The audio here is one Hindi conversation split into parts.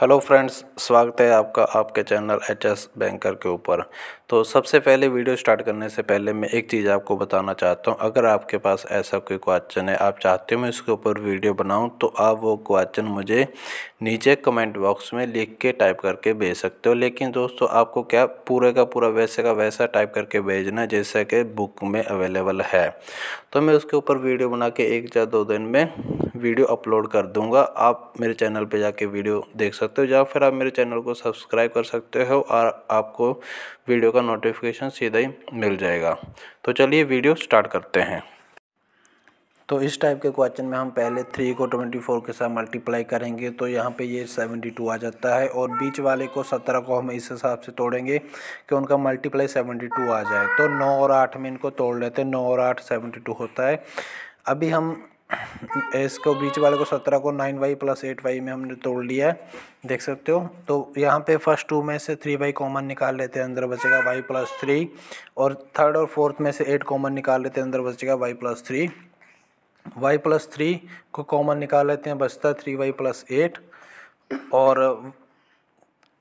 हेलो फ्रेंड्स स्वागत है आपका आपके चैनल एच एस बैंकर के ऊपर तो सबसे पहले वीडियो स्टार्ट करने से पहले मैं एक चीज़ आपको बताना चाहता हूं अगर आपके पास ऐसा कोई क्वेश्चन है आप चाहते हो मैं इसके ऊपर वीडियो बनाऊं तो आप वो क्वेश्चन मुझे नीचे कमेंट बॉक्स में लिख के टाइप करके भेज सकते हो लेकिन दोस्तों आपको क्या पूरे का पूरा वैसे का वैसा टाइप करके भेजना जैसा कि बुक में अवेलेबल है तो मैं उसके ऊपर वीडियो बना के एक या दो दिन में वीडियो अपलोड कर दूंगा आप मेरे चैनल पे जाके वीडियो देख सकते हो या फिर आप मेरे चैनल को सब्सक्राइब कर सकते हो और आपको वीडियो का नोटिफिकेशन सीधा ही मिल जाएगा तो चलिए वीडियो स्टार्ट करते हैं तो इस टाइप के क्वेश्चन में हम पहले थ्री को ट्वेंटी फोर के साथ मल्टीप्लाई करेंगे तो यहाँ पे ये सेवेंटी टू आ जाता है और बीच वाले को सत्रह को हम इस हिसाब से तोड़ेंगे कि उनका मल्टीप्लाई सेवेंटी टू आ जाए तो नौ और आठ में इनको तोड़ लेते हैं नौ और आठ सेवेंटी टू होता है अभी हम एस को बीच वाले को सत्रह को nine y plus eight y में हमने तोड़ लिया है देख सकते हो तो यहाँ पे फर्स्ट टू में से थ्री वाई कॉमन निकाल लेते हैं अंदर बचेगा वाई प्लस थ्री और थर्ड और फोर्थ में से एट कॉमन निकाल लेते हैं अंदर बचेगा y plus three y plus three को कॉमन निकाल लेते हैं बचता थ्री वाई प्लस एट और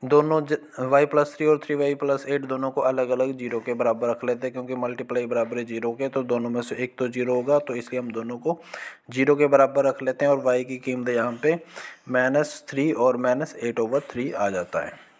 दोनों वाई प्लस थ्री और थ्री वाई प्लस एट दोनों को अलग अलग जीरो के बराबर रख लेते हैं क्योंकि मल्टीप्लाई बराबर है जीरो के तो दोनों में से एक तो जीरो होगा तो इसलिए हम दोनों को जीरो के बराबर रख लेते हैं और वाई की कीमत यहाँ पे माइनस थ्री और माइनस एट ओवर थ्री आ जाता है